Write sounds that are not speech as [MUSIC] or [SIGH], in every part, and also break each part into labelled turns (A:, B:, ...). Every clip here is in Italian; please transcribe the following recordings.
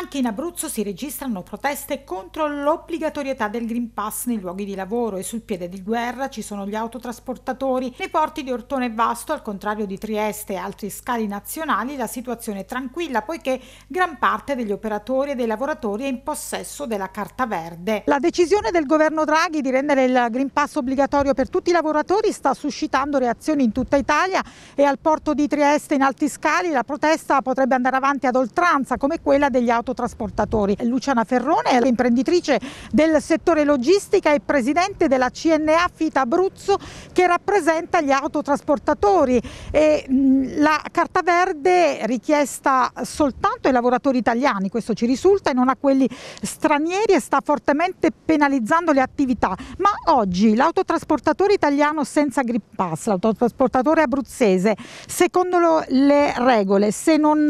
A: Anche in Abruzzo si registrano proteste contro l'obbligatorietà del Green Pass nei luoghi di lavoro e sul piede di guerra ci sono gli autotrasportatori. Nei porti di Ortone e Vasto, al contrario di Trieste e altri scali nazionali, la situazione è tranquilla poiché gran parte degli operatori e dei lavoratori è in possesso della carta verde. La decisione del governo Draghi di rendere il Green Pass obbligatorio per tutti i lavoratori sta suscitando reazioni in tutta Italia e al porto di Trieste in Alti Scali la protesta potrebbe andare avanti ad oltranza come quella degli autotrasportatori autotrasportatori. Luciana Ferrone è l'imprenditrice del settore logistica e presidente della CNA Fita Abruzzo che rappresenta gli autotrasportatori. E, mh, la carta verde richiesta soltanto ai lavoratori italiani, questo ci risulta, e non a quelli stranieri e sta fortemente penalizzando le attività. Ma oggi l'autotrasportatore italiano senza Grip Pass, l'autotrasportatore abruzzese, secondo le regole, se non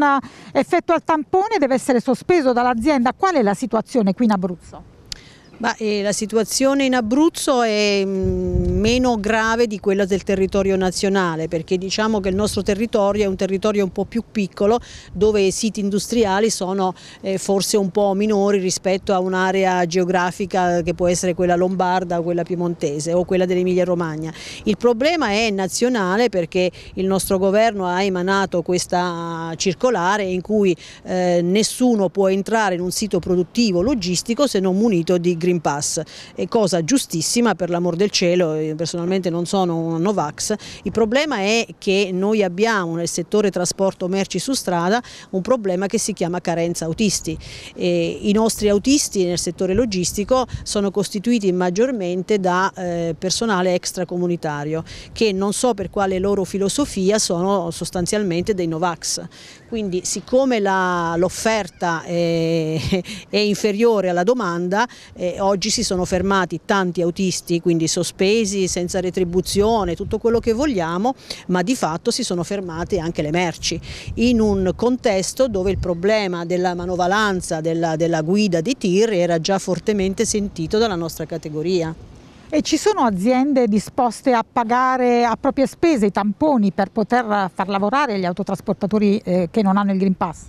A: effettua il tampone deve essere sospeso sospeso dall'azienda. Qual è la situazione qui in Abruzzo?
B: Ma, eh, la situazione in Abruzzo è mm, meno grave di quella del territorio nazionale perché diciamo che il nostro territorio è un territorio un po' più piccolo dove i siti industriali sono eh, forse un po' minori rispetto a un'area geografica che può essere quella lombarda o quella piemontese o quella dell'Emilia Romagna. Il problema è nazionale perché il nostro governo ha emanato questa circolare in cui eh, nessuno può entrare in un sito produttivo logistico se non munito di green Green Pass, è cosa giustissima per l'amor del cielo, eh, io personalmente non sono un Novax, il problema è che noi abbiamo nel settore trasporto merci su strada un problema che si chiama carenza autisti, e i nostri autisti nel settore logistico sono costituiti maggiormente da eh, personale extracomunitario che non so per quale loro filosofia sono sostanzialmente dei Novax, quindi siccome l'offerta è, [LAUGHS] è, inferiore alla domanda eh, oggi si sono fermati tanti autisti, quindi sospesi, senza retribuzione, tutto quello che vogliamo, ma di fatto si sono fermate anche le merci, in un contesto dove il problema della manovalanza, della, della guida dei tir era già fortemente sentito dalla nostra categoria.
A: E ci sono aziende disposte a pagare a proprie spese i tamponi per poter far lavorare gli autotrasportatori eh, che non hanno il Green Pass?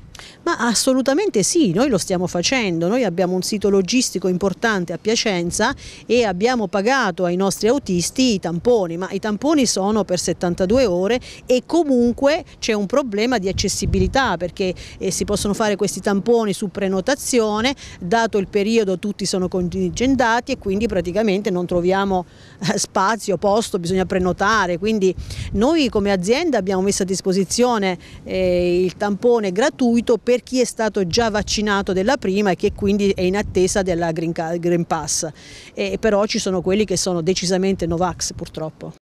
B: Ma assolutamente sì, noi lo stiamo facendo, noi abbiamo un sito logistico importante a Piacenza e abbiamo pagato ai nostri autisti i tamponi, ma i tamponi sono per 72 ore e comunque c'è un problema di accessibilità perché eh, si possono fare questi tamponi su prenotazione, dato il periodo tutti sono contingendati e quindi praticamente non troviamo eh, spazio, posto, bisogna prenotare, quindi noi come azienda abbiamo messo a disposizione eh, il tampone gratuito per chi è stato già vaccinato della prima e che quindi è in attesa della Green, Pass. E però ci sono quelli che sono decisamente Novax purtroppo.